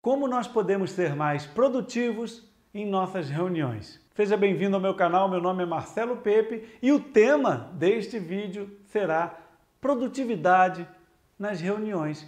Como nós podemos ser mais produtivos em nossas reuniões? Seja bem-vindo ao meu canal, meu nome é Marcelo Pepe e o tema deste vídeo será produtividade nas reuniões.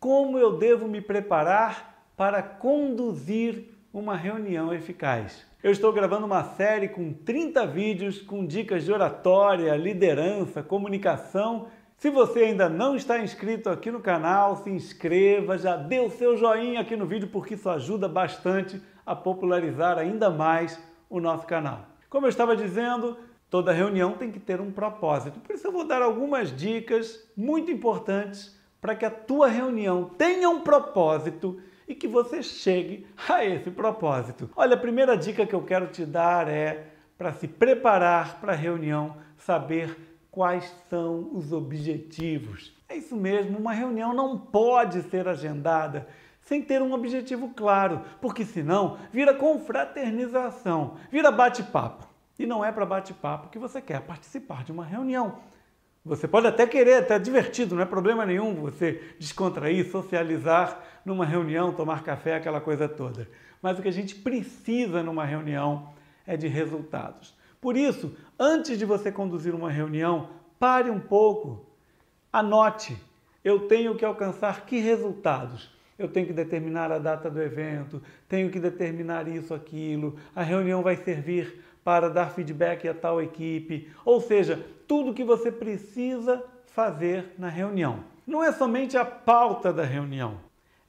Como eu devo me preparar para conduzir uma reunião eficaz? Eu estou gravando uma série com 30 vídeos com dicas de oratória, liderança, comunicação se você ainda não está inscrito aqui no canal, se inscreva, já dê o seu joinha aqui no vídeo porque isso ajuda bastante a popularizar ainda mais o nosso canal. Como eu estava dizendo, toda reunião tem que ter um propósito. Por isso eu vou dar algumas dicas muito importantes para que a tua reunião tenha um propósito e que você chegue a esse propósito. Olha, a primeira dica que eu quero te dar é para se preparar para a reunião, saber quais são os objetivos. É isso mesmo, uma reunião não pode ser agendada sem ter um objetivo claro, porque senão vira confraternização, vira bate-papo. E não é para bate-papo que você quer participar de uma reunião. Você pode até querer, até divertido, não é problema nenhum você descontrair, socializar numa reunião, tomar café, aquela coisa toda. Mas o que a gente precisa numa reunião é de resultados. Por isso, antes de você conduzir uma reunião, pare um pouco, anote. Eu tenho que alcançar que resultados? Eu tenho que determinar a data do evento, tenho que determinar isso, aquilo. A reunião vai servir para dar feedback a tal equipe. Ou seja, tudo que você precisa fazer na reunião. Não é somente a pauta da reunião,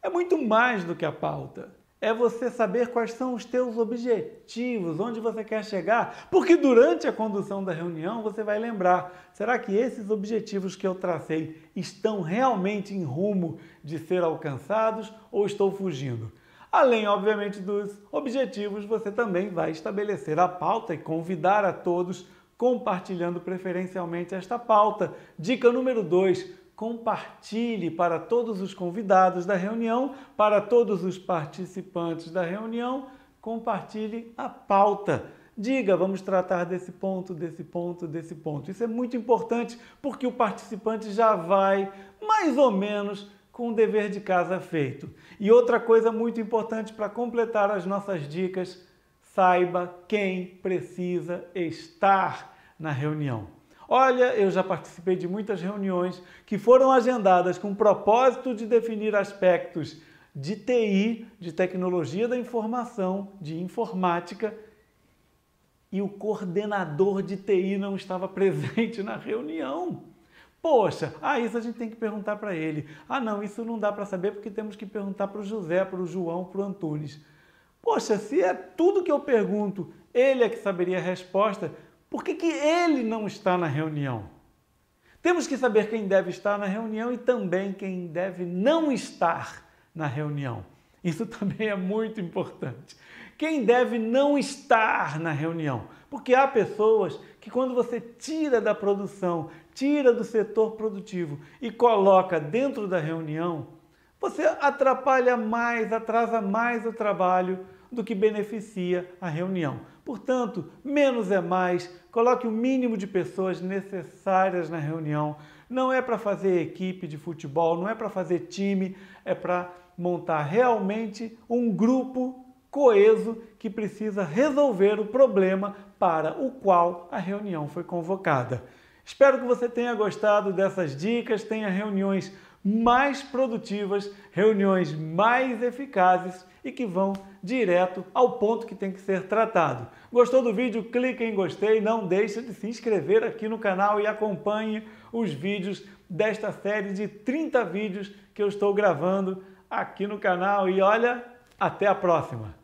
é muito mais do que a pauta é você saber quais são os teus objetivos, onde você quer chegar, porque durante a condução da reunião você vai lembrar, será que esses objetivos que eu tracei estão realmente em rumo de ser alcançados ou estou fugindo? Além, obviamente, dos objetivos, você também vai estabelecer a pauta e convidar a todos compartilhando preferencialmente esta pauta. Dica número 2: compartilhe para todos os convidados da reunião, para todos os participantes da reunião, compartilhe a pauta. Diga, vamos tratar desse ponto, desse ponto, desse ponto. Isso é muito importante porque o participante já vai mais ou menos com o dever de casa feito. E outra coisa muito importante para completar as nossas dicas: saiba quem precisa estar na reunião. Olha, eu já participei de muitas reuniões que foram agendadas com o propósito de definir aspectos de TI, de tecnologia da informação, de informática, e o coordenador de TI não estava presente na reunião. Poxa, ah, isso a gente tem que perguntar para ele. Ah, não, isso não dá para saber porque temos que perguntar para o José, para o João, para o Antunes. Poxa, se é tudo que eu pergunto, ele é que saberia a resposta, por que, que ele não está na reunião? Temos que saber quem deve estar na reunião e também quem deve não estar na reunião. Isso também é muito importante. Quem deve não estar na reunião? Porque há pessoas que, quando você tira da produção, tira do setor produtivo e coloca dentro da reunião, você atrapalha mais, atrasa mais o trabalho do que beneficia a reunião. Portanto, menos é mais, coloque o mínimo de pessoas necessárias na reunião. Não é para fazer equipe de futebol, não é para fazer time, é para montar realmente um grupo coeso que precisa resolver o problema para o qual a reunião foi convocada. Espero que você tenha gostado dessas dicas, tenha reuniões mais produtivas, reuniões mais eficazes e que vão direto ao ponto que tem que ser tratado. Gostou do vídeo? Clique em gostei, não deixe de se inscrever aqui no canal e acompanhe os vídeos desta série de 30 vídeos que eu estou gravando aqui no canal e olha, até a próxima.